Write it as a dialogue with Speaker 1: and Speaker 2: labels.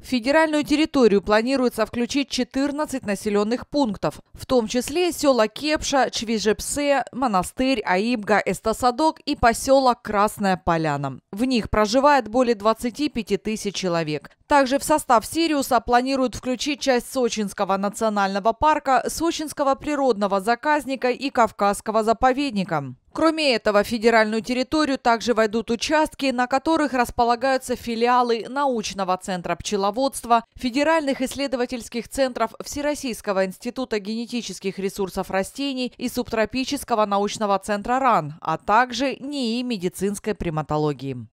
Speaker 1: В федеральную территорию планируется включить 14 населенных пунктов, в том числе села Кепша, Чвижепсе, Монастырь, Аибга, Эстасадок и поселок Красная Поляна. В них проживает более 25 тысяч человек. Также в состав «Сириуса» планируют включить часть Сочинского национального парка, Сочинского природного заказника и Кавказского заповедника. Кроме этого, в федеральную территорию также войдут участки, на которых располагаются филиалы научного центра пчеловодства, федеральных исследовательских центров Всероссийского института генетических ресурсов растений и субтропического научного центра РАН, а также НИИ медицинской приматологии.